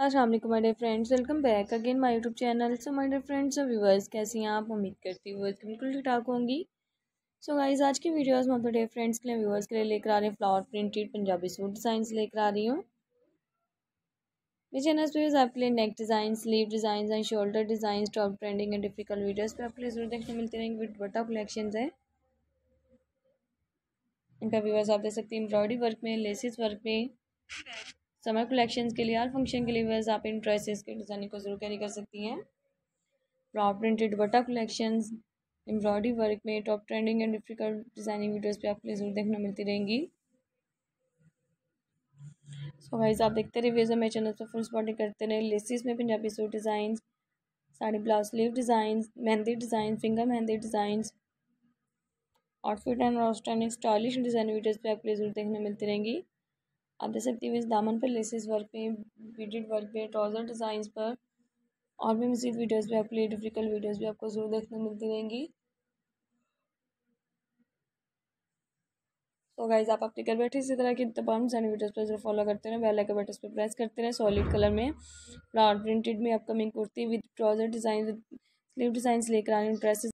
असल my dear friends welcome back again my YouTube channel so my dear friends और viewers कैसी हैं आप उम्मीद करती हूँ बिल्कुल ठीक ठाक होंगी सो गाइज आज की वीडियोस मैं अपने डेयर फ्रेंड्स के लिए व्यूवर्स के लिए लेकर आ रही हूँ flower printed Punjabi suit design लेकर आ रही हूँ मेरे चैनल पर आपके लिए neck design sleeve design and shoulder design top trending and difficult videos पर आपके लिए जरूर देखने मिलते रहेंगे विद बटा कलेक्शन है इनका व्यूवर्स आप देख सकते हैं एम्ब्रॉयडरी वर्क में लेसिस वर्क में समर कलेक्शंस के लिए हर फंक्शन के लिए वेज आप इन ड्रेसेस के डिज़ाइनिंग को ज़रूर कैरी कर सकती हैं प्रॉप प्रिंटेड बटा कलेक्शंस एम्ब्रॉयडरी वर्क में top trending and difficult designing videos भी आपके लिए ज़रूर देखने मिलती रहेंगी सो so वाइज आप देखते रहिए वेज मेरे चैनल पर फुल स्पॉटिंग करते रहे लेसिस में Punjabi suit design sari blouse sleeve design mehndi design finger mehndi design outfit and outstanding stylish design videos भी आपके लिए ज़रूर देखने मिलती रहेंगी आप दे सकते हो इस दामन पर लेसिस वर्क पे बीडेड वर्क पे ट्राउज़र डिजाइन पर और भी मज़ीद वीडियोस भी आपके लिए डिफिकल्ट वीडियोस भी आपको ज़रूर देखने मिलती रहेंगी तो गाइज आप अपने घर बैठे इसी तरह की तमाम डिजाइन वीडियोस पर जरूर फॉलो करते रहे बेल आइकन बटन पर प्रेस करते रहे सॉलिड कलर में फ्लावर प्रिंटेड में upcoming kurti with trouser design with sleeve design लेकर आने ड्रेसेस